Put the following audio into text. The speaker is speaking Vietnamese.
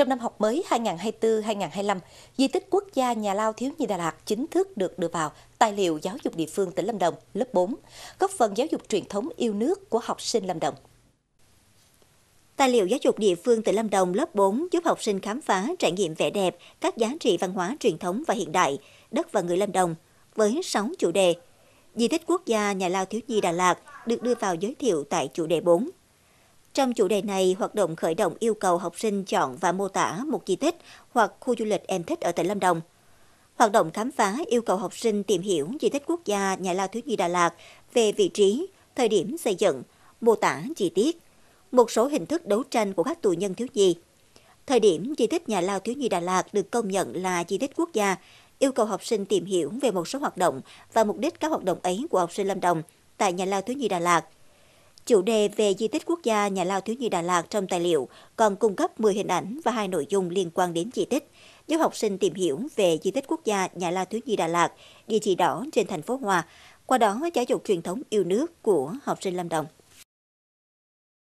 Trong năm học mới 2024-2025, di tích quốc gia nhà Lao Thiếu Nhi Đà Lạt chính thức được đưa vào tài liệu giáo dục địa phương tỉnh Lâm Đồng lớp 4, góp phần giáo dục truyền thống yêu nước của học sinh Lâm Đồng. Tài liệu giáo dục địa phương tỉnh Lâm Đồng lớp 4 giúp học sinh khám phá, trải nghiệm vẻ đẹp, các giá trị văn hóa truyền thống và hiện đại, đất và người Lâm Đồng, với 6 chủ đề. Di tích quốc gia nhà Lao Thiếu Nhi Đà Lạt được đưa vào giới thiệu tại chủ đề 4. Trong chủ đề này, hoạt động khởi động yêu cầu học sinh chọn và mô tả một di tích hoặc khu du lịch em thích ở tỉnh Lâm Đồng. Hoạt động khám phá yêu cầu học sinh tìm hiểu di tích quốc gia Nhà Lao Thiếu Nhi Đà Lạt về vị trí, thời điểm xây dựng, mô tả chi tiết, một số hình thức đấu tranh của các tù nhân thiếu nhi. Thời điểm di tích Nhà Lao Thiếu Nhi Đà Lạt được công nhận là di tích quốc gia, yêu cầu học sinh tìm hiểu về một số hoạt động và mục đích các hoạt động ấy của học sinh Lâm Đồng tại Nhà Lao Thiếu Nhi Đà Lạt – Chủ đề về di tích quốc gia nhà Lao Thiếu Nhi Đà Lạt trong tài liệu còn cung cấp 10 hình ảnh và hai nội dung liên quan đến di tích, giúp học sinh tìm hiểu về di tích quốc gia nhà Lao Thiếu Nhi Đà Lạt, địa chỉ đỏ trên thành phố Hòa, qua đó giáo dục truyền thống yêu nước của học sinh Lâm Đồng.